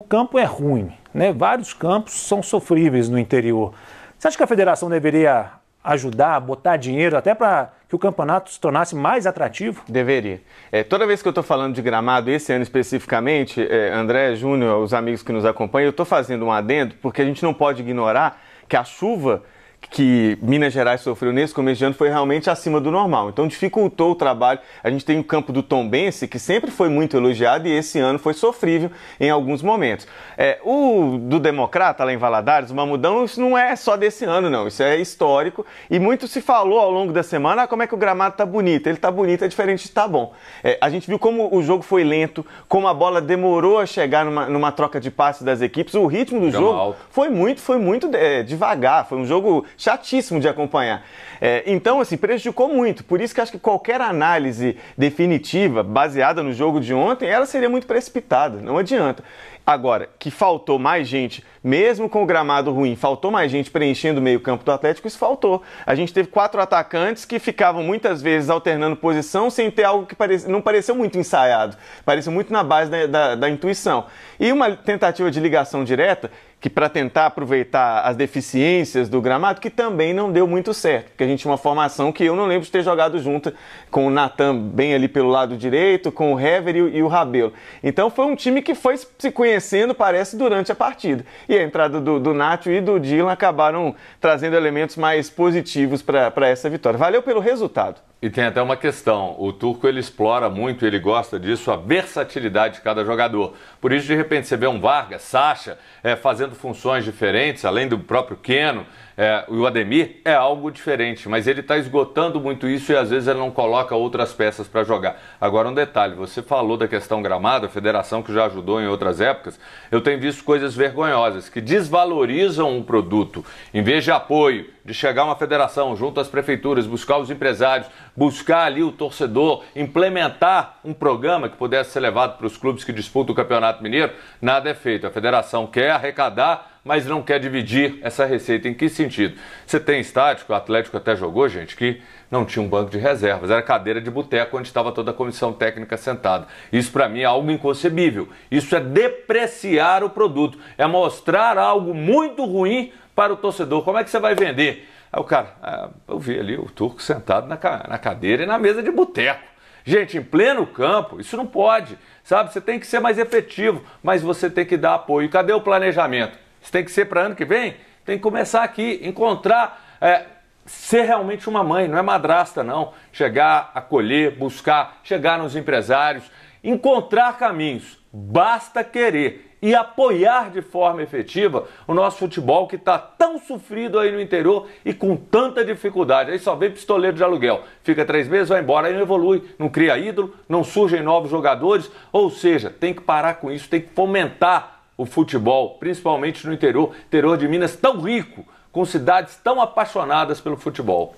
O campo é ruim, né? Vários campos são sofríveis no interior. Você acha que a federação deveria ajudar, botar dinheiro até para que o campeonato se tornasse mais atrativo? Deveria. É, toda vez que eu estou falando de gramado, esse ano especificamente, é, André Júnior, os amigos que nos acompanham, eu estou fazendo um adendo porque a gente não pode ignorar que a chuva que Minas Gerais sofreu nesse começo de ano foi realmente acima do normal. Então dificultou o trabalho. A gente tem o campo do Tombense, que sempre foi muito elogiado e esse ano foi sofrível em alguns momentos. É, o do Democrata, lá em Valadares, o Mamudão, isso não é só desse ano, não. Isso é histórico. E muito se falou ao longo da semana ah, como é que o gramado tá bonito. Ele tá bonito, é diferente de tá bom. É, a gente viu como o jogo foi lento, como a bola demorou a chegar numa, numa troca de passes das equipes. O ritmo do jogo alto. foi muito, foi muito é, devagar. Foi um jogo chatíssimo de acompanhar. É, então, assim, prejudicou muito. Por isso que acho que qualquer análise definitiva, baseada no jogo de ontem, ela seria muito precipitada. Não adianta. Agora, que faltou mais gente, mesmo com o gramado ruim, faltou mais gente preenchendo o meio-campo do Atlético, isso faltou. A gente teve quatro atacantes que ficavam muitas vezes alternando posição sem ter algo que parecia. não pareceu muito ensaiado, pareceu muito na base da, da, da intuição. E uma tentativa de ligação direta, que para tentar aproveitar as deficiências do gramado, campeonato que também não deu muito certo, porque a gente tinha uma formação que eu não lembro de ter jogado junto com o Natan bem ali pelo lado direito, com o Hever e, o Rabelo. Então foi um time que foi se conhecendo, parece, durante a partida. E a entrada do, do Nacho e do Dylan acabaram trazendo elementos mais positivos para essa vitória. Valeu pelo resultado. E tem até uma questão, o Turco ele explora muito, ele gosta disso, a versatilidade de cada jogador. Por isso, de repente, você vê um Vargas, Sacha, é, fazendo funções diferentes, além do próprio Keno, é, o Ademir é algo diferente, mas ele está esgotando muito isso e às vezes ele não coloca outras peças para jogar. Agora um detalhe, você falou da questão gramado, a federação que já ajudou em outras épocas, eu tenho visto coisas vergonhosas que desvalorizam um produto. Em vez de apoio, de chegar uma federação junto às prefeituras, buscar os empresários, buscar ali o torcedor, implementar um programa que pudesse ser levado para os clubes que disputam o Campeonato Mineiro, nada é feito. A federação quer arrecadar mas não quer dividir essa receita. Em que sentido? Você tem estático, o Atlético até jogou, gente, que não tinha um banco de reservas, era cadeira de boteco onde estava toda a comissão técnica sentada. Isso para mim é algo inconcebível. Isso é depreciar o produto, é mostrar algo muito ruim para o torcedor. Como é que você vai vender? Aí o cara, ah, eu vi ali o turco sentado na, cadeira e na mesa de boteco. Gente, em pleno campo, isso não pode, sabe? Você tem que ser mais efetivo, mas você tem que dar apoio. Cadê o planejamento? tem que ser para ano que vem? Tem que começar aqui, encontrar. É, ser realmente uma mãe, não é madrasta, não. Chegar, acolher, buscar, chegar nos empresários, encontrar caminhos. Basta querer e apoiar de forma efetiva o nosso futebol que está tão sofrido aí no interior e com tanta dificuldade. Aí só vem pistoleiro de aluguel. Fica três meses, vai embora, aí não evolui, não cria ídolo, não surgem novos jogadores. Ou seja, tem que parar com isso, tem que fomentar o futebol, principalmente no interior, interior de Minas tão rico, com cidades tão apaixonadas pelo futebol.